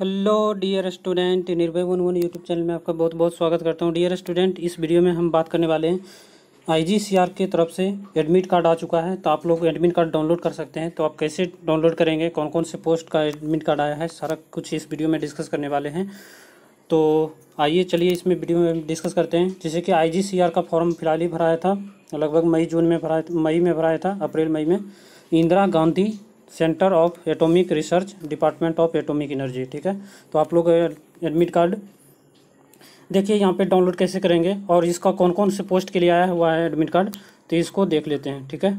hello dear student Nirbhay one one YouTube channel में आपका बहुत बहुत स्वागत करता हूँ डियर स्टूडेंट इस वीडियो में हम बात करने वाले हैं आईजीसीआर के तरफ से एडमिट कार्ड आ चुका है तो आप लोग एडमिट कार्ड डाउनलोड कर सकते हैं तो आप कैसे डाउनलोड करेंगे कौन कौन से पोस्ट का एडमिट कार्ड आया है सारा कुछ इस वीडियो में डिस्कस करने वाले हैं तो आइए चलिए इसमें वीडियो में डिस्कस करते हैं जैसे कि आई का फॉर्म फिलहाल ही भराया था लगभग मई जून में भरा मई में भराया था अप्रैल मई में Indira Gandhi centre of atomic research department of atomic energy ठीक है तो आप लोग एडमिट कार्ड देखिए यहाँ पे डाउनलोड कैसे करेंगे और इसका कौन कौन से पोस्ट के लिए आया हुआ है एडमिट कार्ड तो इसको देख लेते हैं ठीक है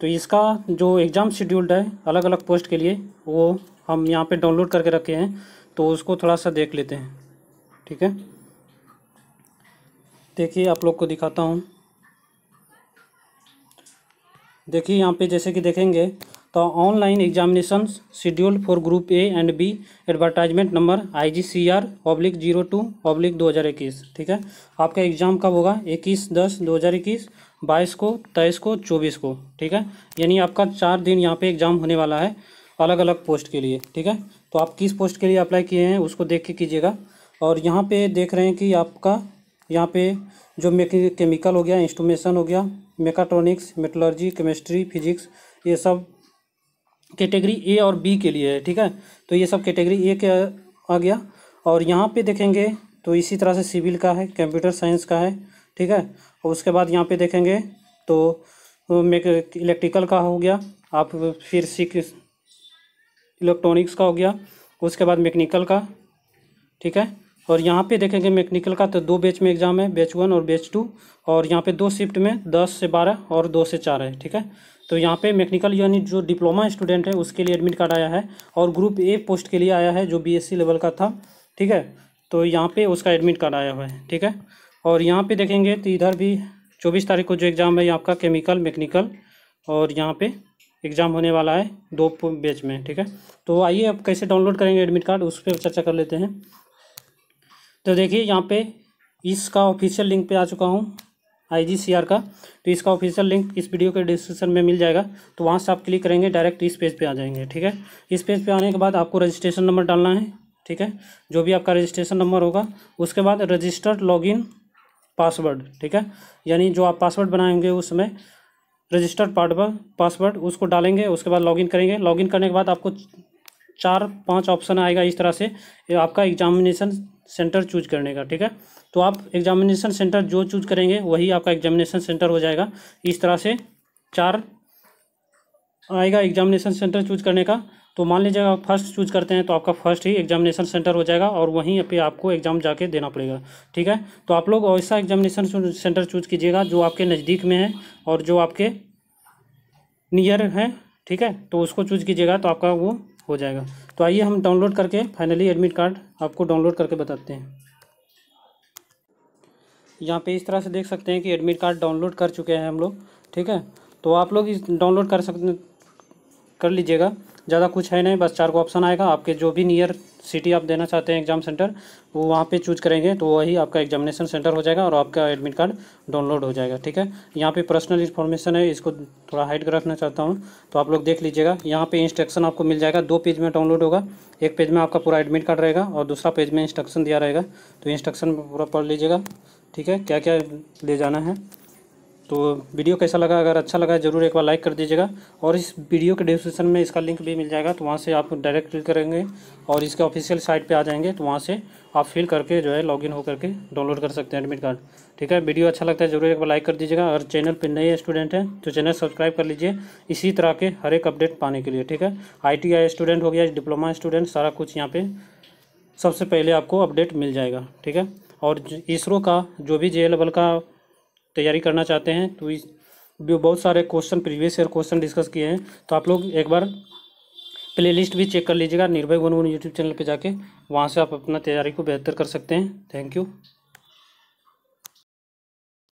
तो इसका जो एग्ज़ाम शेड्यूल्ड है अलग अलग पोस्ट के लिए वो हम यहाँ पे डाउनलोड करके रखे हैं तो उसको थोड़ा सा देख लेते हैं ठीक है देखिए आप लोग को दिखाता हूँ देखिए यहाँ पे जैसे कि देखेंगे तो online examination schedule for group A and B advertisement number I G C R oblique zero two oblique दो हज़ार इक्कीस ठीक है आपका एग्ज़ाम कब होगा इक्कीस दस दो हज़ार इक्कीस बाईस को तेईस को चौबीस को ठीक है यानी आपका चार दिन यहाँ पे एग्ज़ाम होने वाला है अलग अलग पोस्ट के लिए ठीक है तो आप किस पोस्ट के लिए अप्लाई किए हैं उसको देख के कीजिएगा और यहाँ पे देख रहे हैं कि आपका यहाँ पे जो केमिकल हो गया इंस्ट्रूमेशन हो गया मेकाट्रॉनिक्स मेटोलॉजी केमिस्ट्री फिजिक्स ये सब कैटेगरी ए और बी के लिए है ठीक है तो ये सब कैटेगरी ए के आ गया और यहाँ पे देखेंगे तो इसी तरह से सिविल का है कंप्यूटर साइंस का है ठीक है और उसके बाद यहाँ पे देखेंगे तो मेक इलेक्ट्रिकल का हो गया आप फिर सीख इलेक्ट्रॉनिक्स का हो गया उसके बाद मेकनिकल का ठीक है और यहाँ पे देखेंगे मैकेनिकल का तो दो बैच में एग्ज़ाम है बैच वन और बैच टू और यहाँ पे दो शिफ्ट में दस से बारह और दो से चार है ठीक है तो यहाँ पे मैकेनिकल यानी जो डिप्लोमा स्टूडेंट है उसके लिए एडमिट कार्ड आया है और ग्रुप ए पोस्ट के लिए आया है जो बी लेवल का था ठीक है तो यहाँ पर उसका एडमिट कार्ड आया हुआ है ठीक है और यहाँ पर देखेंगे तो इधर भी चौबीस तारीख को जो एग्ज़ाम है आपका केमिकल मैकेनिकल और यहाँ पर एग्ज़ाम होने वाला है दो बैच में ठीक है तो आइए अब कैसे डाउनलोड करेंगे एडमिट कार्ड उस पर चर्चा कर लेते हैं तो देखिए यहाँ पे इसका ऑफिशियल लिंक पे आ चुका हूँ आईजीसीआर का तो इसका ऑफिशियल लिंक इस वीडियो के डिस्क्रिप्शन में मिल जाएगा तो वहाँ से आप क्लिक करेंगे डायरेक्ट इस पेज पे आ जाएंगे ठीक है इस पेज पे आने के बाद आपको रजिस्ट्रेशन नंबर डालना है ठीक है जो भी आपका रजिस्ट्रेशन नंबर होगा उसके बाद रजिस्टर्ड लॉगिन पासवर्ड ठीक है यानी जो आप पासवर्ड बनाएंगे उस समय रजिस्टर्ड पार्टवर्ड पासवर्ड उसको डालेंगे उसके बाद लॉगिन करेंगे लॉगिन करने के बाद आपको चार पांच ऑप्शन आएगा इस तरह से आपका एग्जामिनेशन सेंटर चूज करने का ठीक है तो आप एग्जामिनेशन सेंटर जो चूज करेंगे वही आपका एग्जामिनेशन सेंटर हो जाएगा इस तरह से चार आएगा एग्जामिनेशन सेंटर चूज करने का तो मान लीजिएगा आप फर्स्ट चूज करते हैं तो आपका फर्स्ट ही एग्जामिनेशन सेंटर हो जाएगा और वहीं पे आपको एग्ज़ाम जाके देना पड़ेगा ठीक है तो आप लोग ऐसा एग्जामिनेशन सेंटर चूज कीजिएगा जो आपके नज़दीक में है और जो आपके नियर है ठीक है तो उसको चूज कीजिएगा तो आपका वो हो जाएगा तो आइए हम डाउनलोड करके फाइनली एडमिट कार्ड आपको डाउनलोड करके बताते हैं यहाँ पे इस तरह से देख सकते हैं कि एडमिट कार्ड डाउनलोड कर चुके हैं हम लोग ठीक है तो आप लोग इस डाउनलोड कर सकते कर लीजिएगा ज़्यादा कुछ है नहीं बस चार को ऑप्शन आएगा आपके जो भी नियर सिटी आप देना चाहते हैं एग्ज़ाम सेंटर वो वहाँ पे चूज करेंगे तो वही आपका एग्जामिनेशन सेंटर हो जाएगा और आपका एडमिट कार्ड डाउनलोड हो जाएगा ठीक है यहाँ पे पर्सनल इन्फॉर्मेशन है इसको थोड़ा हाइड कर रखना चाहता हूँ तो आप लोग देख लीजिएगा यहाँ पे इंस्ट्रक्शन आपको मिल जाएगा दो पेज में डाउनलोड होगा एक पेज में आपका पूरा एडमिट कार्ड रहेगा और दूसरा पेज में इंस्ट्रक्शन दिया रहेगा तो इंस्ट्रक्शन पूरा पढ़ लीजिएगा ठीक है क्या क्या ले जाना है तो वीडियो कैसा लगा अगर अच्छा लगा जरूर एक बार लाइक कर दीजिएगा और इस वीडियो के डिस्क्रिप्शन में इसका लिंक भी मिल जाएगा तो वहाँ से आप डायरेक्ट क्लिक करेंगे और इसके ऑफिशियल साइट पे आ जाएंगे तो वहाँ से आप फिल करके जो है लॉगिन होकर के डाउनलोड कर सकते हैं एडमिट कार्ड ठीक है वीडियो अच्छा लगता है जरूर एक बार लाइक कर दीजिएगा अगर चैनल पर नए स्टूडेंट हैं तो चैनल सब्सक्राइब कर लीजिए इसी तरह के हर एक अपडेट पाने के लिए ठीक है आई स्टूडेंट हो गया डिप्लोमा स्टूडेंट सारा कुछ यहाँ पर सबसे पहले आपको अपडेट मिल जाएगा ठीक है और इसरो का जो भी जे का तैयारी करना चाहते हैं तो इस बहुत सारे question previous year question discuss किए हैं तो आप लोग एक बार प्लेलिस्ट भी चेक कर लीजिएगा निर्भय वन वन यूट्यूब चैनल पे जाके वहाँ से आप अपना तैयारी को बेहतर कर सकते हैं थैंक यू